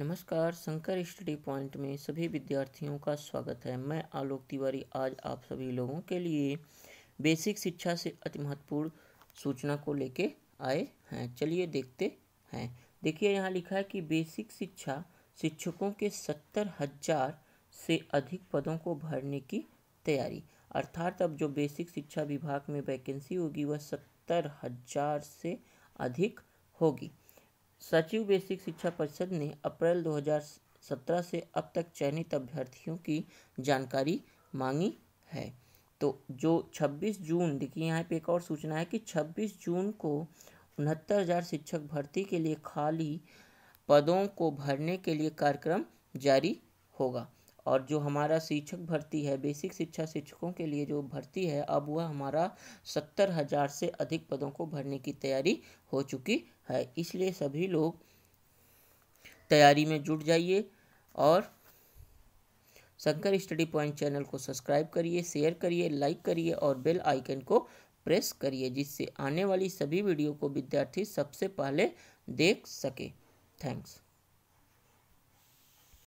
नमस्कार Shankar study point में सभी विद्यार्थियों का स्वागत है मैं आलोक तिवारी आज आप सभी लोगों के लिए बेसिक शिक्षा से अति महत्वपूर्ण सूचना को लेके आए हैं चलिए देखते हैं देखिए यहाँ लिखा है कि बेसिक शिक्षा शिक्षकों के सत्तर हजार से अधिक पदों को भरने की तैयारी अर्थात अब जो बेसिक शिक्षा विभाग में वैकेंसी होगी वह सत्तर हजार से अधिक होगी सचिव बेसिक शिक्षा परिषद ने अप्रैल 2017 से अब तक चयनित अभ्यर्थियों की जानकारी मांगी है तो जो 26 जून देखिए यहाँ पे एक और सूचना है कि 26 जून को उनहत्तर हज़ार शिक्षक भर्ती के लिए खाली पदों को भरने के लिए कार्यक्रम जारी होगा और जो हमारा शिक्षक भर्ती है बेसिक शिक्षा शिक्षकों के लिए जो भर्ती है अब वह हमारा सत्तर हज़ार से अधिक पदों को भरने की तैयारी हो चुकी है इसलिए सभी लोग तैयारी में जुट जाइए और शंकर स्टडी पॉइंट चैनल को सब्सक्राइब करिए शेयर करिए लाइक करिए और बेल आइकन को प्रेस करिए जिससे आने वाली सभी वीडियो को विद्यार्थी सबसे पहले देख सके थैंक्स